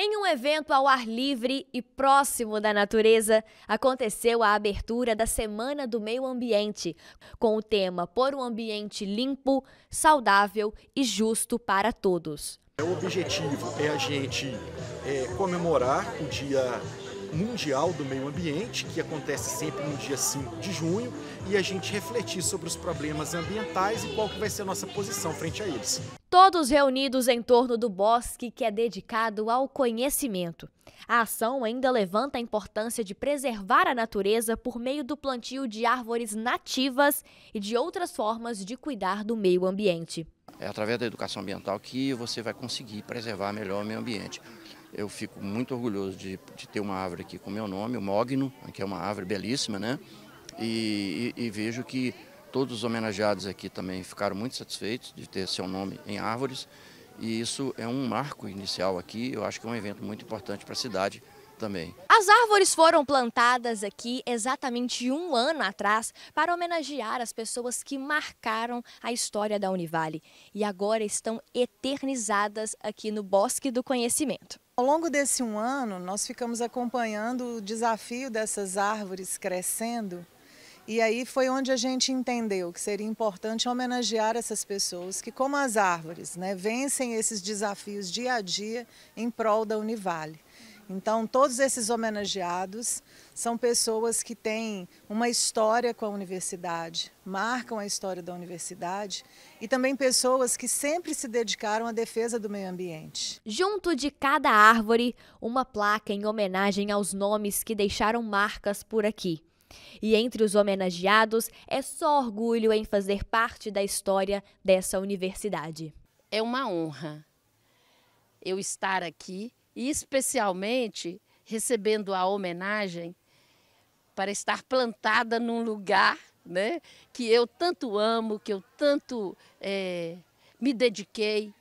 Em um evento ao ar livre e próximo da natureza, aconteceu a abertura da Semana do Meio Ambiente, com o tema Por um Ambiente Limpo, Saudável e Justo para Todos. É, o objetivo é a gente é, comemorar o Dia Mundial do Meio Ambiente, que acontece sempre no dia 5 de junho, e a gente refletir sobre os problemas ambientais e qual que vai ser a nossa posição frente a eles todos reunidos em torno do bosque que é dedicado ao conhecimento. A ação ainda levanta a importância de preservar a natureza por meio do plantio de árvores nativas e de outras formas de cuidar do meio ambiente. É através da educação ambiental que você vai conseguir preservar melhor o meio ambiente. Eu fico muito orgulhoso de, de ter uma árvore aqui com meu nome, o Mogno, que é uma árvore belíssima, né? e, e, e vejo que Todos os homenageados aqui também ficaram muito satisfeitos de ter seu nome em árvores e isso é um marco inicial aqui, eu acho que é um evento muito importante para a cidade também. As árvores foram plantadas aqui exatamente um ano atrás para homenagear as pessoas que marcaram a história da Univale e agora estão eternizadas aqui no Bosque do Conhecimento. Ao longo desse um ano, nós ficamos acompanhando o desafio dessas árvores crescendo e aí foi onde a gente entendeu que seria importante homenagear essas pessoas que, como as árvores, né, vencem esses desafios dia a dia em prol da Univale. Então, todos esses homenageados são pessoas que têm uma história com a universidade, marcam a história da universidade e também pessoas que sempre se dedicaram à defesa do meio ambiente. Junto de cada árvore, uma placa em homenagem aos nomes que deixaram marcas por aqui. E entre os homenageados, é só orgulho em fazer parte da história dessa universidade. É uma honra eu estar aqui e, especialmente, recebendo a homenagem para estar plantada num lugar né, que eu tanto amo, que eu tanto é, me dediquei.